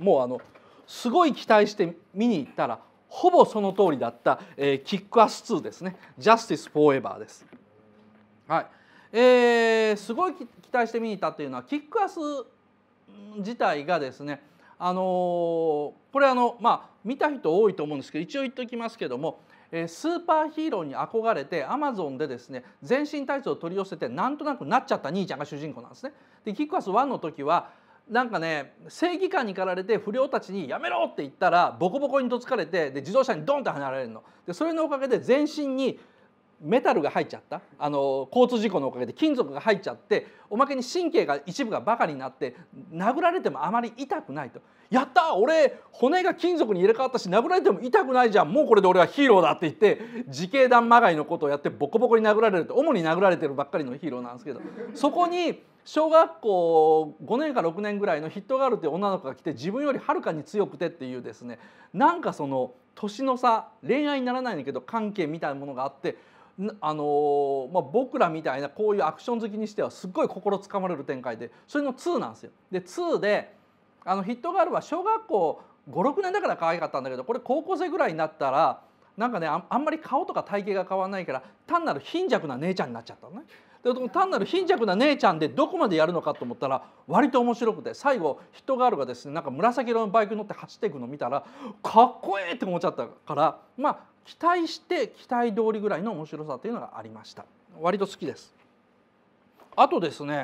もうあのすごい期待して見に行ったらほぼその通りだった、えー、キックアス2ですねジャスティス・フォーエバーです。はいえー、すごい期待して見に行ったというのはキックアス自体がですねあのー、これあの、まあ、見た人多いと思うんですけど一応言っておきますけども、えスーパーヒーローに憧れてアマゾンでですね全身タイツを取り寄せてなんとなくなっちゃった兄ちゃんが主人公なんですね。でキックアス1の時はなんかね正義感に駆られて不良たちに「やめろ!」って言ったらボコボコにとつかれてで自動車にドンって離れるの。でそれのおかげで全身にメタルが入っちゃったあの交通事故のおかげで金属が入っちゃっておまけに神経が一部がバカになって殴られてもあまり痛くないと「やった俺骨が金属に入れ替わったし殴られても痛くないじゃんもうこれで俺はヒーローだ」って言って自警団まがいのことをやってボコボコに殴られると主に殴られてるばっかりのヒーローなんですけどそこに小学校5年か6年ぐらいのヒットガールっいう女の子が来て自分よりはるかに強くてっていうですねなんかその年の差恋愛にならないんだけど関係みたいなものがあってあのまあ、僕らみたいなこういうアクション好きにしてはすっごい心つかまれる展開でそれの2なんですよ。で2であのヒットガールは小学校56年だから可愛かったんだけどこれ高校生ぐらいになったらなんかねあんまり顔とか体型が変わらないから単なる貧弱な姉ちゃんになっちゃったのね。で単なる貧弱な姉ちゃんでどこまでやるのかと思ったら割と面白くて最後ヒットガールがですねなんか紫色のバイクに乗って走っていくのを見たらかっこええって思っちゃったからまあ期待して期待通りぐらいの面白さというのがありました割と好きですあとですね